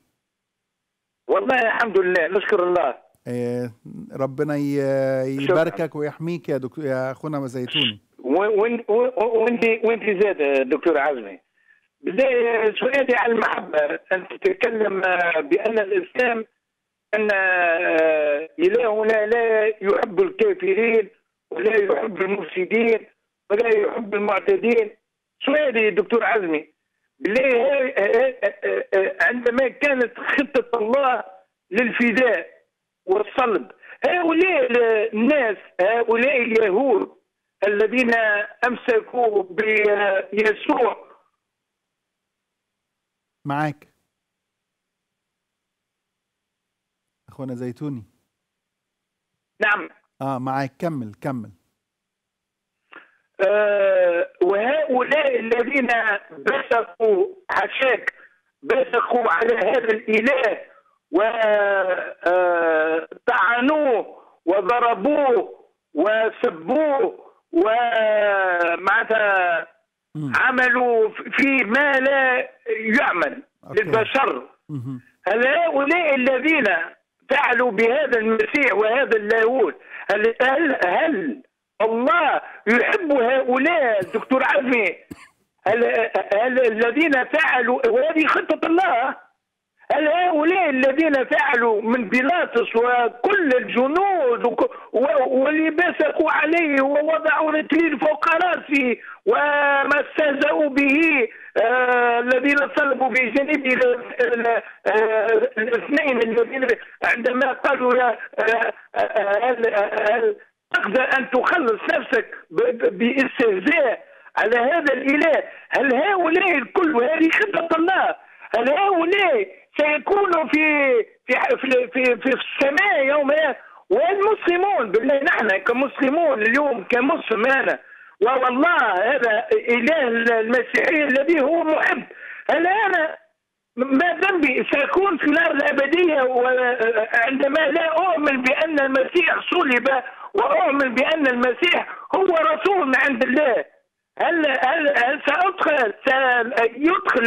والله الحمد لله نشكر الله إيه، ربنا يباركك ويحميك يا دكتور يا اخونا زيتون وانت وانت زاد دكتور عزمي بداية سؤالي عن المحبة أنت تتكلم آه، بأن الإسلام أن آه، إلهنا لا يحب الكافرين ولا يحب المفسدين ولا يحب المعتدين سؤالي دكتور عزمي ليه عندما كانت خطة الله للفداء والصلب هؤلاء الناس هؤلاء اليهود الذين أمسكوا بيسوع آه، معك اخونا زيتوني نعم اه معاك كمل كمل آه وهؤلاء الذين بثقوا حشاك بثقوا على هذا الاله وطعنوه آه، وضربوه وسبوه ومعناتها عملوا فيه ما لا يعمل أوكي. للبشر هؤلاء الذين تعلو بهذا المسيح وهذا اللاهوت هل هل, هل الله يحب هؤلاء دكتور عزمي هل, هل الذين فعلوا وهذه خطة الله هؤلاء الذين فعلوا من بيلاطس وكل الجنود ولبسوا عليه ووضعوا رتلين فوق راسه وما استهزأوا به آه، الذين صلبوا بجانب آه، الاثنين الذين عندما قالوا آه، هل تقدر أن تخلص نفسك باستهزاء على هذا الإله هل هؤلاء الكل هذه خطة الله هل هؤلاء سيكون في في في في, في السماء يومئذ إيه؟ والمسلمون بالله نحن كمسلمون اليوم كمسلم انا والله هذا اله المسيحيه الذي هو محب هل انا ما ذنبي ساكون في النار الابديه عندما لا اؤمن بان المسيح صلب واؤمن بان المسيح هو رسول من عند الله هل هل, هل سادخل سيدخل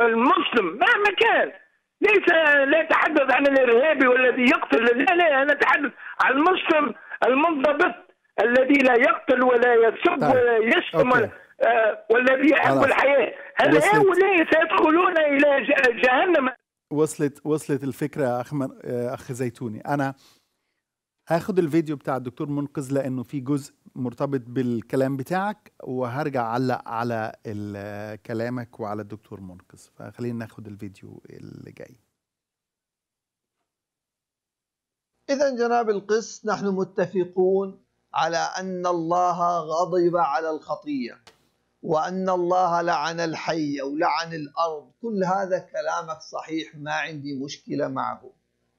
المسلم مهما كان ليس لا يتحدث عن الإرهابي والذي يقتل لا لا أنا أتحدث عن المسلم المنضبط الذي لا يقتل ولا يسب طيب. ولا يشتم آه، والذي يحب الحياة هل هؤلاء سيدخلون إلى جهنم وصلت وصلت الفكرة أخ آه، أخ زيتوني أنا هاخد الفيديو بتاع الدكتور منقذ لانه في جزء مرتبط بالكلام بتاعك وهرجع اعلق على كلامك وعلى الدكتور منقذ فخلينا ناخد الفيديو اللي جاي اذا جناب القس نحن متفقون على ان الله غضب على الخطيه وان الله لعن الحي ولعن الارض كل هذا كلامك صحيح ما عندي مشكله معه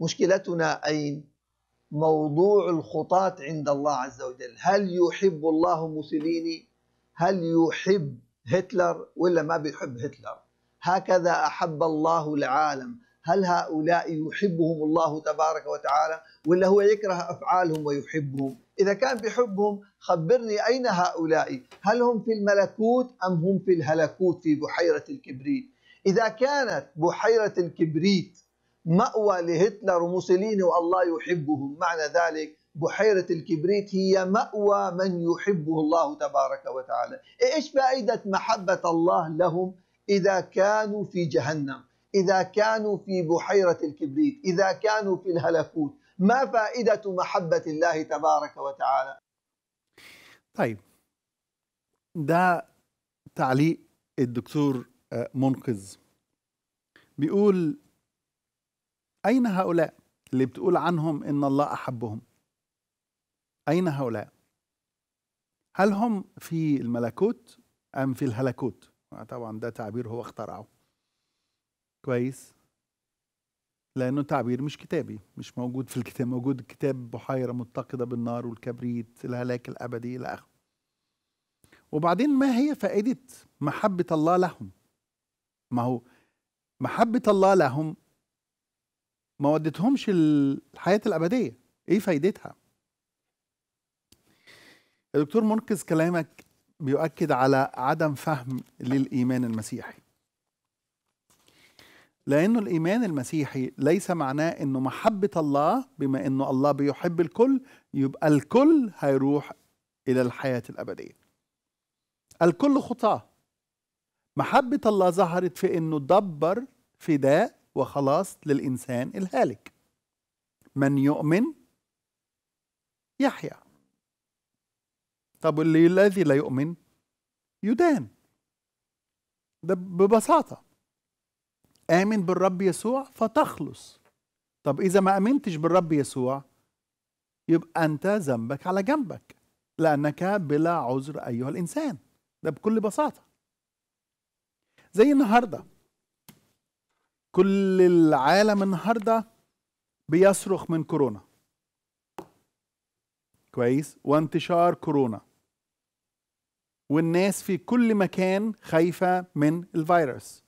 مشكلتنا اين موضوع الخطاة عند الله عز وجل هل يحب الله موسوليني هل يحب هتلر ولا ما بيحب هتلر هكذا أحب الله العالم هل هؤلاء يحبهم الله تبارك وتعالى ولا هو يكره أفعالهم ويحبهم إذا كان بيحبهم خبرني أين هؤلاء هل هم في الملكوت أم هم في الهلكوت في بحيرة الكبريت إذا كانت بحيرة الكبريت مأوى لهتلر وموسوليني والله يحبهم معنى ذلك بحيرة الكبريت هي مأوى من يحبه الله تبارك وتعالى إيش فائدة محبة الله لهم إذا كانوا في جهنم إذا كانوا في بحيرة الكبريت إذا كانوا في الهلكوت ما فائدة محبة الله تبارك وتعالى طيب ده تعليق الدكتور آه، منقذ بيقول أين هؤلاء اللي بتقول عنهم إن الله أحبهم أين هؤلاء هل هم في الملكوت أم في الهلكوت آه، طبعا ده تعبير هو اخترعه كويس لأنه تعبير مش كتابي مش موجود في الكتاب موجود كتاب بحيرة متقدة بالنار والكبريت الهلاك الأبدي إلى آخره وبعدين ما هي فائدة محبة الله لهم ما هو محبة الله لهم ما ودتهمش الحياه الابديه ايه فايدتها الدكتور منقذ كلامك بيؤكد على عدم فهم للايمان المسيحي لانه الايمان المسيحي ليس معناه انه محبه الله بما انه الله بيحب الكل يبقى الكل هيروح الى الحياه الابديه الكل خطاه محبه الله ظهرت في انه دبر فداء وخلاص للإنسان الهالك من يؤمن يحيا طب اللي الذي لا يؤمن يدان ده ببساطة آمن بالرب يسوع فتخلص طب إذا ما آمنتش بالرب يسوع يبقى أنت ذنبك على جنبك لأنك بلا عذر أيها الإنسان ده بكل بساطة زي النهارده كل العالم النهارده بيصرخ من كورونا كويس وانتشار كورونا والناس في كل مكان خايفة من الفيروس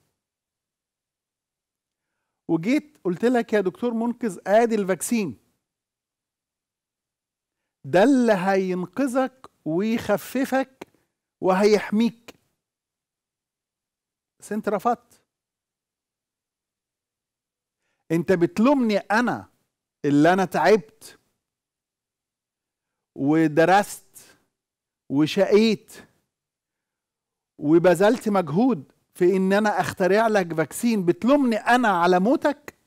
وجيت قلت لك يا دكتور منقذ ادي الفاكسين ده اللي هينقذك ويخففك وهيحميك بس انت رفضت انت بتلومني انا اللي انا تعبت ودرست وشقيت وبذلت مجهود في ان انا اخترع لك فاكسين بتلومني انا على موتك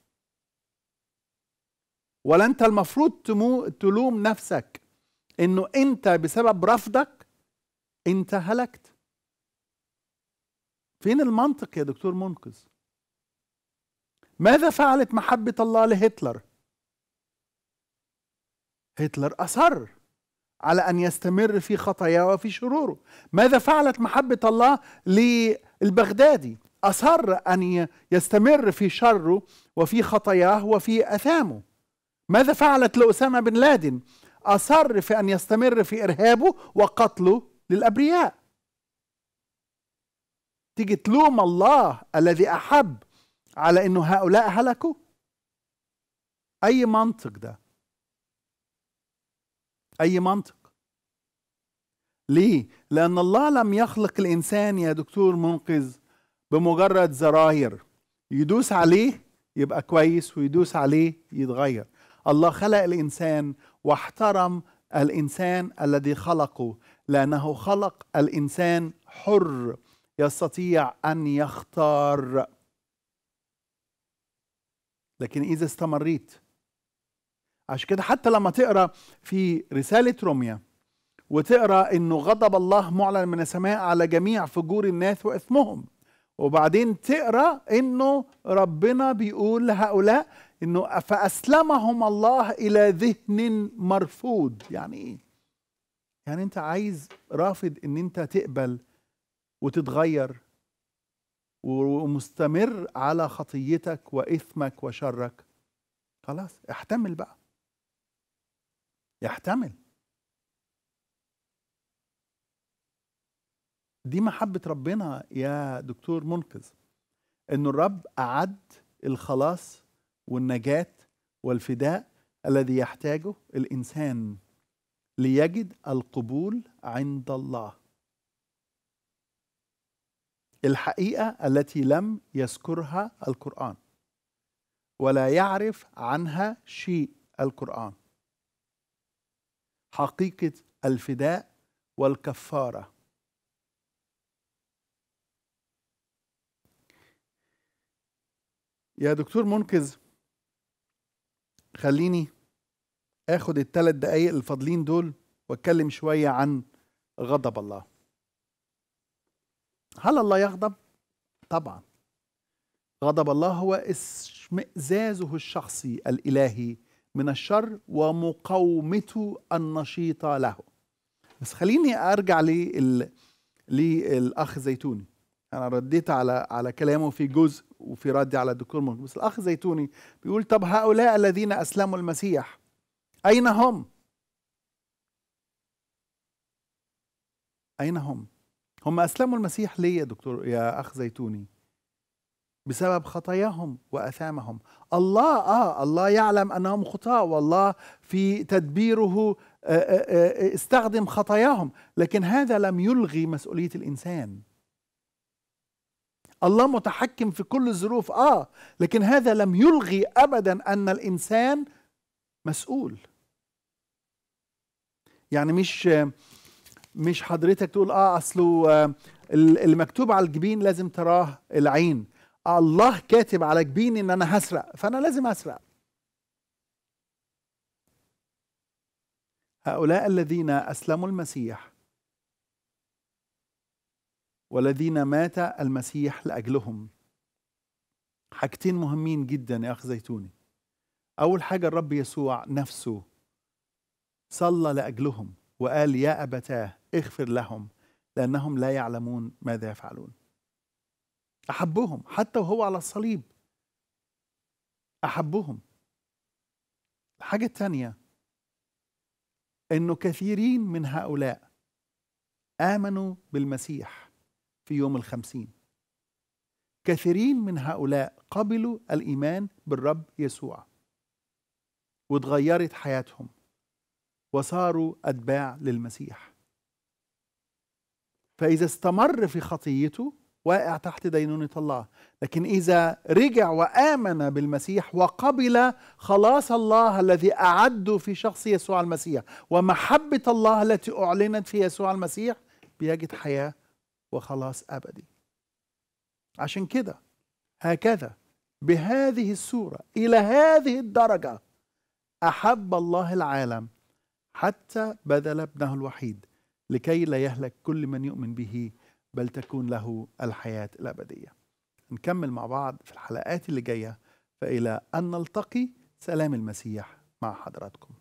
ولا انت المفروض تمو تلوم نفسك انه انت بسبب رفضك انت هلكت فين المنطق يا دكتور منقذ ماذا فعلت محبة الله لهتلر؟ هتلر أصر على أن يستمر في خطاياه وفي شروره ماذا فعلت محبة الله للبغدادي؟ أصر أن يستمر في شره وفي خطاياه وفي أثامه ماذا فعلت لأسامة بن لادن؟ أصر في أن يستمر في إرهابه وقتله للأبرياء تيجي تلوم الله الذي أحب على انه هؤلاء هلكوا اي منطق ده اي منطق ليه لان الله لم يخلق الانسان يا دكتور منقذ بمجرد زراير يدوس عليه يبقى كويس ويدوس عليه يتغير الله خلق الانسان واحترم الانسان الذي خلقه لانه خلق الانسان حر يستطيع ان يختار لكن إذا استمريت عشان كده حتى لما تقرا في رسالة روميا وتقرا انه غضب الله معلن من السماء على جميع فجور الناس واثمهم وبعدين تقرا انه ربنا بيقول لهؤلاء انه فاسلمهم الله الى ذهن مرفوض يعني ايه يعني انت عايز رافض ان انت تقبل وتتغير ومستمر على خطيتك واثمك وشرك خلاص احتمل بقى احتمل دي محبة ربنا يا دكتور منقذ ان الرب اعد الخلاص والنجاة والفداء الذي يحتاجه الانسان ليجد القبول عند الله الحقيقة التي لم يذكرها القرآن ولا يعرف عنها شيء القرآن حقيقة الفداء والكفارة يا دكتور منقذ خليني اخد الثلاث دقايق الفاضلين دول واتكلم شوية عن غضب الله هل الله يغضب؟ طبعا غضب الله هو اشمئزازه الشخصي الإلهي من الشر ومقاومته النشيطة له بس خليني أرجع للأخ زيتوني أنا رديت على على كلامه في جزء وفي ردي على الدكتور ممكن بس الأخ زيتوني بيقول طب هؤلاء الذين أسلموا المسيح أين هم؟ أين هم؟ هم أسلموا المسيح ليه يا دكتور يا أخ زيتوني بسبب خطاياهم وأثامهم الله آه الله يعلم أنهم خطاة والله في تدبيره آه، آه، آه، استخدم خطاياهم لكن هذا لم يلغي مسؤولية الإنسان الله متحكم في كل الظروف آه لكن هذا لم يلغي أبدا أن الإنسان مسؤول يعني مش مش حضرتك تقول اه اصله آه، المكتوب على الجبين لازم تراه العين الله كاتب على جبين ان انا هسرق فانا لازم اسرق هؤلاء الذين اسلموا المسيح والذين مات المسيح لاجلهم حاجتين مهمين جدا يا اخ زيتوني اول حاجه الرب يسوع نفسه صلى لاجلهم وقال يا أبتاه اغفر لهم لأنهم لا يعلمون ماذا يفعلون أحبهم حتى وهو على الصليب أحبهم الحاجة الثانية أنه كثيرين من هؤلاء آمنوا بالمسيح في يوم الخمسين كثيرين من هؤلاء قبلوا الإيمان بالرب يسوع وتغيرت حياتهم وصاروا أتباع للمسيح فإذا استمر في خطيته واقع تحت دينونة الله لكن إذا رجع وآمن بالمسيح وقبل خلاص الله الذي أعده في شخص يسوع المسيح ومحبة الله التي أعلنت في يسوع المسيح بيجد حياة وخلاص أبدي عشان كده هكذا بهذه الصورة إلى هذه الدرجة أحب الله العالم حتى بذل ابنه الوحيد لكي لا يهلك كل من يؤمن به بل تكون له الحياة الأبدية نكمل مع بعض في الحلقات اللي جاية فإلى أن نلتقي سلام المسيح مع حضراتكم